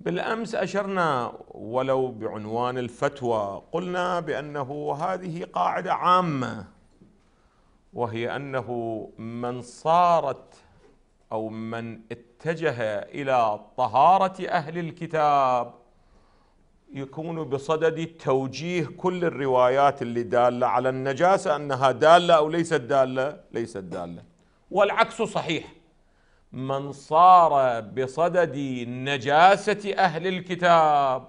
بالامس اشرنا ولو بعنوان الفتوى قلنا بانه هذه قاعده عامه وهي انه من صارت او من اتجه الى طهاره اهل الكتاب يكون بصدد توجيه كل الروايات اللي داله على النجاسه انها داله او ليست داله ليست داله والعكس صحيح من صار بصدد نجاسة أهل الكتاب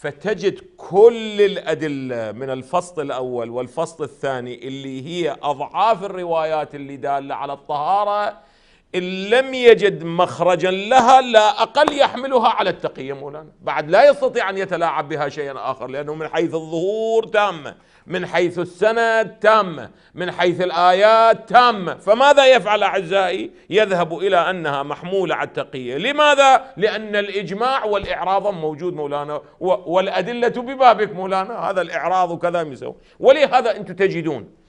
فتجد كل الأدلة من الفصل الأول والفصل الثاني اللي هي أضعاف الروايات اللي دالة على الطهارة إن لم يجد مخرجا لها لا أقل يحملها على التقية مولانا بعد لا يستطيع أن يتلاعب بها شيئا آخر لأنه من حيث الظهور تامة من حيث السند تامة من حيث الآيات تامة فماذا يفعل أعزائي يذهب إلى أنها محمولة على التقية لماذا؟ لأن الإجماع والإعراض موجود مولانا والأدلة ببابك مولانا هذا الإعراض وكذا يسوي ولهذا أنتم تجدون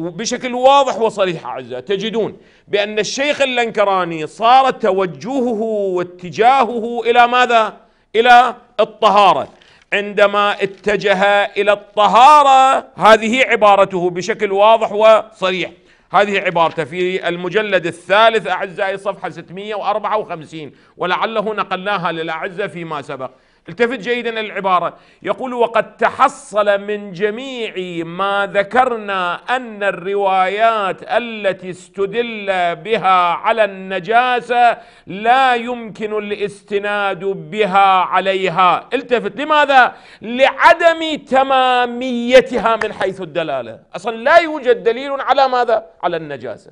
وبشكل واضح وصريح أعزائي تجدون بأن الشيخ اللنكراني صار توجهه واتجاهه إلى ماذا؟ إلى الطهارة عندما اتجه إلى الطهارة هذه عبارته بشكل واضح وصريح هذه عبارته في المجلد الثالث أعزائي صفحة 654 ولعله نقلناها للأعزة فيما سبق التفت جيدا العبارة يقول وقد تحصل من جميع ما ذكرنا أن الروايات التي استدل بها على النجاسة لا يمكن الاستناد بها عليها التفت لماذا؟ لعدم تماميتها من حيث الدلالة أصلا لا يوجد دليل على ماذا؟ على النجاسة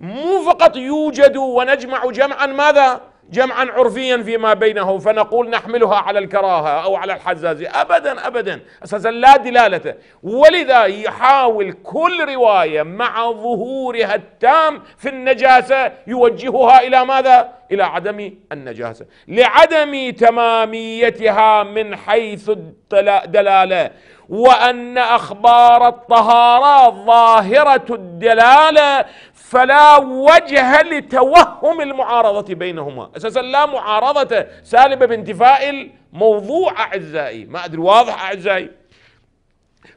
مو فقط يوجد ونجمع جمعا ماذا؟ جمعا عرفيا فيما بينه فنقول نحملها على الكراهة أو على الحزازي أبدا أبدا أساسا لا دلالة ولذا يحاول كل رواية مع ظهورها التام في النجاسة يوجهها إلى ماذا؟ إلى عدم النجاسة لعدم تماميتها من حيث الدلالة وأن أخبار الطهارة ظاهرة الدلالة فلا وجه لتوهم المعارضة بينهما أساسا لا معارضة سالبة بانتفاء الموضوع أعزائي ما أدري واضح أعزائي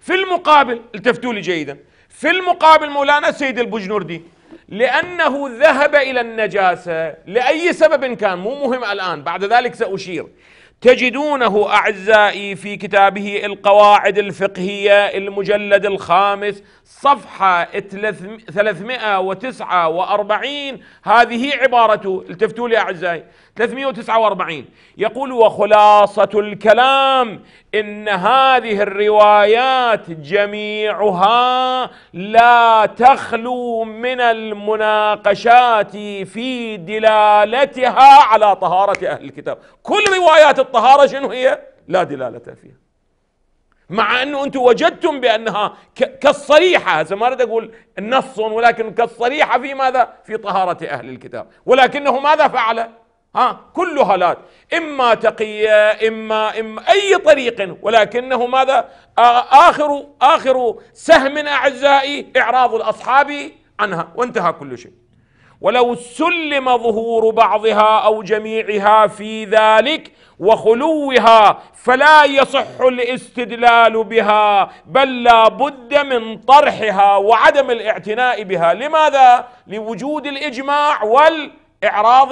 في المقابل التفتوا لي جيدا في المقابل مولانا سيد البجنوردي لأنه ذهب إلى النجاسة لأي سبب كان مو مهم الآن بعد ذلك سأشير تجدونه اعزائي في كتابه القواعد الفقهيه المجلد الخامس صفحه 349 هذه عبارته التفتوا لي اعزائي 349 يقول وخلاصه الكلام ان هذه الروايات جميعها لا تخلو من المناقشات في دلالتها على طهاره اهل الكتاب كل روايات الطهارة شنو هي لا دلالة فيها مع أنه أنتم وجدتم بأنها كالصريحة هذا ما أريد أقول نص ولكن كالصريحة في ماذا في طهارة أهل الكتاب ولكنه ماذا فعل ها كل هلات إما تقية إما إما أي طريق ولكنه ماذا آخر آخر سهم أعزائي إعراض الأصحاب عنها وانتهى كل شيء ولو سلم ظهور بعضها او جميعها في ذلك وخلوها فلا يصح الاستدلال بها بل لا بد من طرحها وعدم الاعتناء بها لماذا لوجود الاجماع والاعراض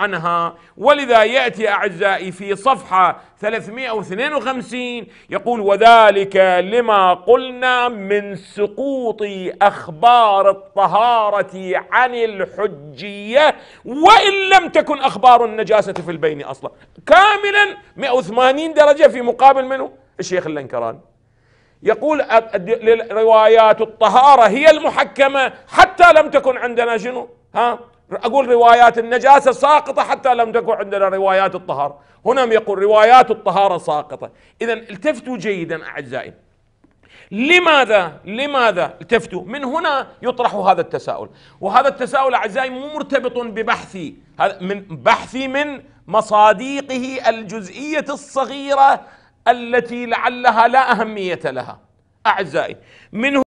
عنها ولذا يأتي أعزائي في صفحة 352 يقول وذلك لما قلنا من سقوط أخبار الطهارة عن الحجية وإن لم تكن أخبار النجاسة في البين أصلا كاملا 180 درجة في مقابل منه الشيخ اللنكران يقول روايات الطهارة هي المحكمة حتى لم تكن عندنا شنو ها أقول روايات النجاسة ساقطة حتى لم تكن عندنا روايات الطهارة هنا يقول روايات الطهارة ساقطة إذا التفتوا جيدا أعزائي لماذا لماذا التفتوا من هنا يطرح هذا التساؤل وهذا التساؤل أعزائي مو مرتبط ببحثي هذا من بحثي من مصاديقه الجزئية الصغيرة التي لعلها لا أهمية لها أعزائي من